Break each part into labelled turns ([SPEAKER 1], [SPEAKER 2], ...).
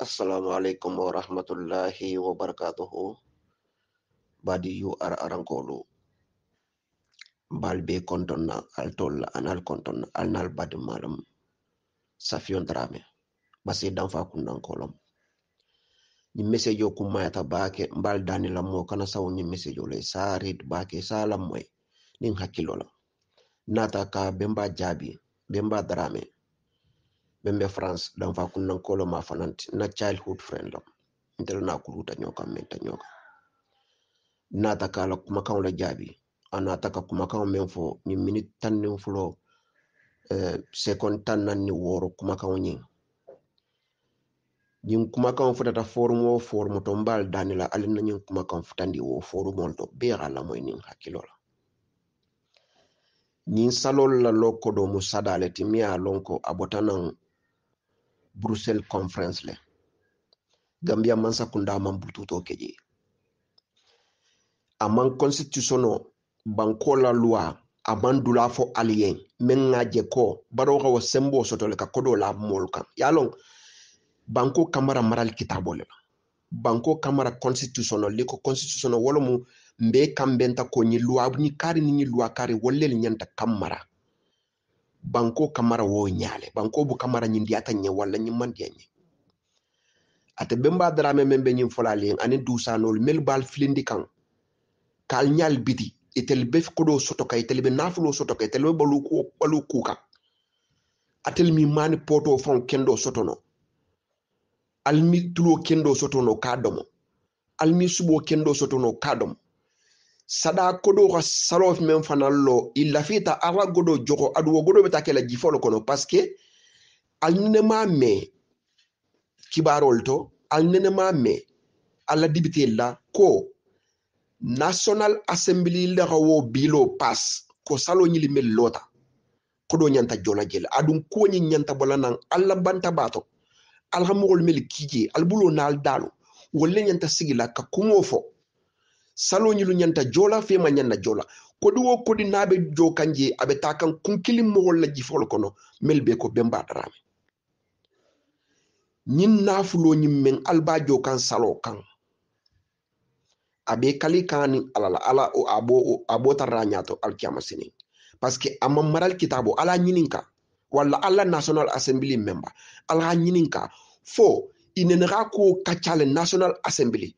[SPEAKER 1] Assalamualaikum warahmatullahi wabarakatuh. Badi yu ar arankolu. Balbe kontonna al tolla anal konton al nal badi malam. Safiyon drame. Basi danfa kundan kolom. Ni mesejo ku mayata baake mbal dani la mo kana saw ni mesejo le sarit baake salam moy ning hakilola. Nata ka bemba jabi bemba drame ɓen ɓe france ɗan fa kunnankolo ma fananti na childhood friend am ntela na kuluta nyoka menta nyoka nata kala kumakan la jaabi anataka kumakan men fo ni minute tan fulo eh, second tan nan ni woro kumakan nyin ñiŋ kumakaŋo futata forumo wo forumo to mbaal daani la ali na ñiŋ kumakaŋo futandi wo forumol to bee a lamoy niŋ hakkilo la ñiŋ salol la lo kodo mu sada le bruxelles conference le gambia mansa kunda aman bututo keje aman constitution no banko la loi aman dula fo alien men ŋa je ko baro ka wo sembo soto le ka kodo la mol kan ya banko kamara maral kitabo le banko kamara constitution liko constitution wolo mu mbe kambenta ko nyi loi ni kari ni loi kari wolle le nyanta kamara banko kamara wo nyale banko bu kamara nyindi ata nye wala nyimandi nye ate bemba drame membe nyim folali ani dusanol mel bal filindi kan kal nyal biti itel be kodo soto kay tel be nafulo soto kay tel be balu ko balu kuka atel mi mani poto fon kendo soto no almi tulo kendo soto sotono kadomo almi subo kendo soto sotono kadomo sada kodo ka salo men fana lo ilafita ara godo jogo aduwo godo beta kela jifolo kono paske alnene ma me kibarol to al ma me ala dibite la ko national assembly la wo bilo pas ko salo nyili mel lota kodo nyanta jona jela adun ko nyi nyanta bolanan alla banta bato alhamul mel kije albulo nal dalu wolle nyanta sigila ka kumo fo salo saloñilu ñanta jola fema ñanna jola kodi wo kodi naɓe jo kanje aɓe ta kan kunkili mowol la jifol kono mel be ko ɓe mbaɗarame ñin nafuloñin men albajo kan salo kan aɓe kali kani alala ala o abo o abotarra ñato alkiyama sinin par que maral kitabo ala ñinin ka walla national assembly memba ala ñinin fo inenera ko kaccale national assembly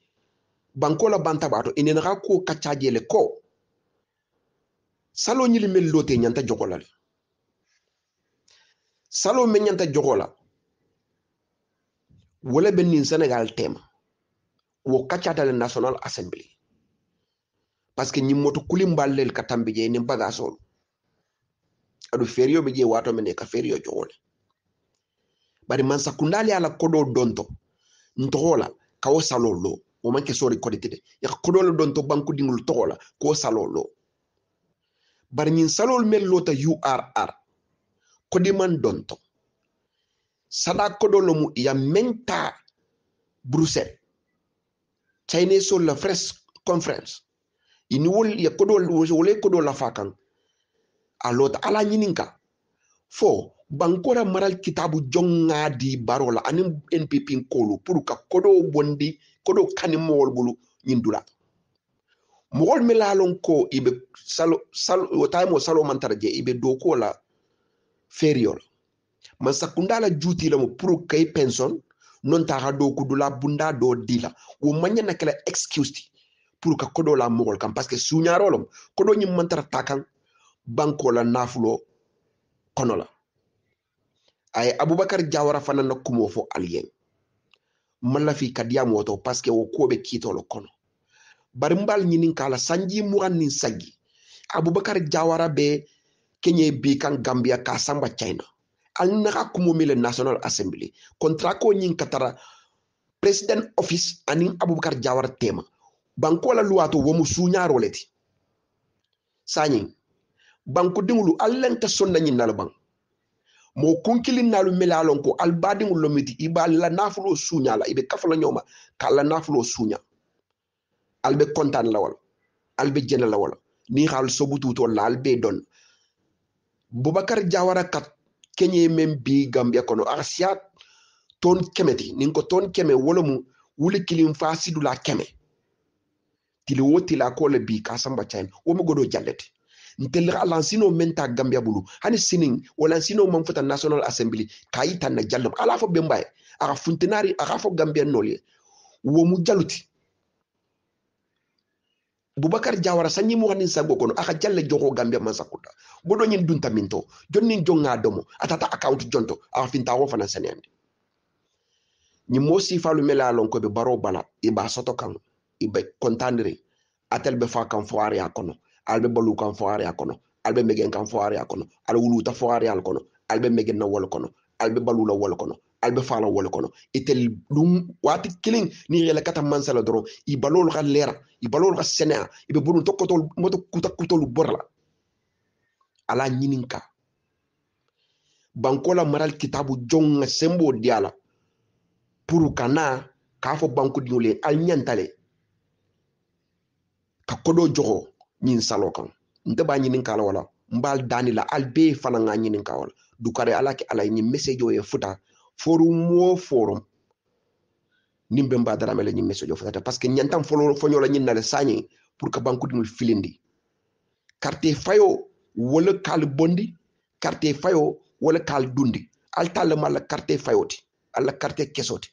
[SPEAKER 1] banko la banta bato ra e ko jele ko salo ñili mel lote ñanta jogola le salo men ñanta jogola wala benin senegal tema wo kacatale national assembly parce que ni moto kulimballel ka katambi je ni bagasol adu ferio be je wato mene ka ferio jogole bari man sakundali ala kodo donto ntogola kawo salo lo o man ke sori koditide ya kodolo don to banku dingul la ko salo lo bari nyin salol mel lota urr kodi kodiman donto sada kodolo mu ya menta bruxelles chinese sur la press conference ini wol ya kodol wole kodol la fakan alota ala nyininka fo bankora maral kitabu jonga di barola anin npp kolu pour ka kodo bondi kodo kani mowol bulu nyindula mogol mi ko ibe salo salo o salo mantara ibe dow ko la feriyol man sakkundala juutilamo kay penson non ta ha kudula bunda do dila wo mañana kala excuse ti pour ka kodo la mogol kam parce que suñarolom kodo ñim mantara ta kan nafulo kono la aye abubakar jawara fana na kumo fo alien malafi kadiyamu to paske wo kobe kitolo kono bari mbal ñinin kala sanji mugan nin saggi abubakar jawara be kenye bi kan gambia ka samba china al naxa kumo mi le national assembly contrat ko ñin katara president office anin abubakar jawara tema banko la luwato mu suñaro leti sañin bankudiŋolu alla lenta sonna ñiŋ nalu baŋ moo kunkilin naalu mele a lon ko albadiŋolu lo miti i be a la naafuloo suuña la i be kafa la ñooma ka a la naafuloo suuña ali be kontaan la wala ali be be don bubakar jawara ka keñee meŋ bi gambiya kono a siya toon keme ko toon keme wo wuli kiliŋ faa sidula keme tili wo tila bi ka samba wo mu godo jalle nteliga a lansinaw men ta gambia bulu hani sinin o lansinaw man fota national assembly ka yi na jallo ala fo bemba ye funtenari a fo gambia nol ye womu jaluti bubakar jawara sanyi mu hanin sango kono aka jalle jogo gambia man sakunda bodo nyin dunta minto jonni jonga domo atata account jonto aka finta wo fana saniyande ni mosi falu mela ko be baro bala iba soto kan ibe kontandre atel be fa kan fo ariya kono albe balu kan fo areya kono alɓe megen kan fo areya kono ala wuluta fo areyal kono alɓe megen na wol kono alɓe balula wol kono alɓe fala wol kono itel ɗum wati kilin ni yela kata mansala doron i balol ka lera i balol ka senea iɓe bonum tokkotol moto kuta kutolu borla ala ñininka bankola maral kitabu jonga sembo diala pour kana k'a fɔ bankudiŋole al ɲantale ka kodo jogo ñin salo kan nteba ñinin kala wala mbal dani la albe fana nga ñinin ka wala dukare ala ki ala ñin message yo futa forum mo forum nimbe mbadara mele ñin message yo futa parce que ñantam folo fo ñola ñin na le sañi pour que banku dingul filindi carte fayo wala kal bondi carte fayo wala kal dundi alta le mala carte fayoti alla carte kesoti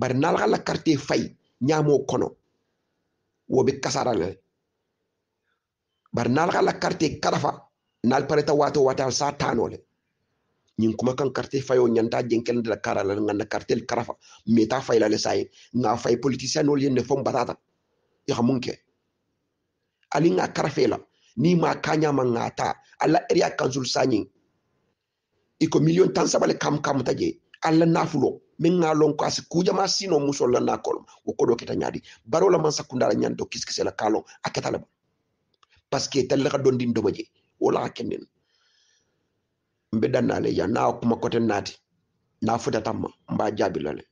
[SPEAKER 1] bari nalga la carte fay ñamo kono wobe kasara le bari naal xa la karte karafa naal pareta waato waata sa taanole ñin kuma kan carte fayo ñanta jenkelen de la kara la nganna cartel karafa meta fayla le saye nga fay politicien ol yenne fom batata ya munke ali nga karafela ni ma kanya ma ngata alla area council sanyin iko million tan sabale kam kam taje alla nafulo min nga lon ko asi kuja ma sino musol la nakol wo ko do barola man sakundala nyando kiskisela kalo aketala paske tallaka don din doboje wala kendin mbe dannale ya na kuma koten nati na futa tamma mba jabi lale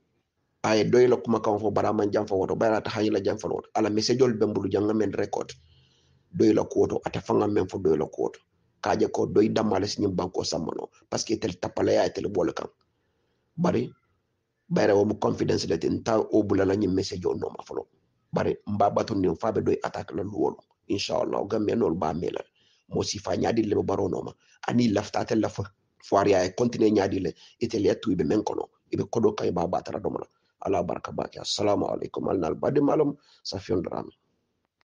[SPEAKER 1] aye doyla kuma kan fo bara jam fo woto bara ta hayla jam fo woto ala message bembulu janga men record doyla ko woto ata fanga men fo doyla ko woto kaje ko doy damale sinim banko samano paske tel tapala ya tel bol kan bari bayra wo confidence le tin ta o bulala nyi message no ma fo bari mba batun ni fa doy attaque la lu wolo inshallah gambia nol ba mela mo si fa nyaadi le baro no ma ani lafta te lafa foari ay continue nyaadi le itele tu be men kono ibe kodo kay ba batara do mala ala baraka ba assalamu alaikum alnal badim alam safion drame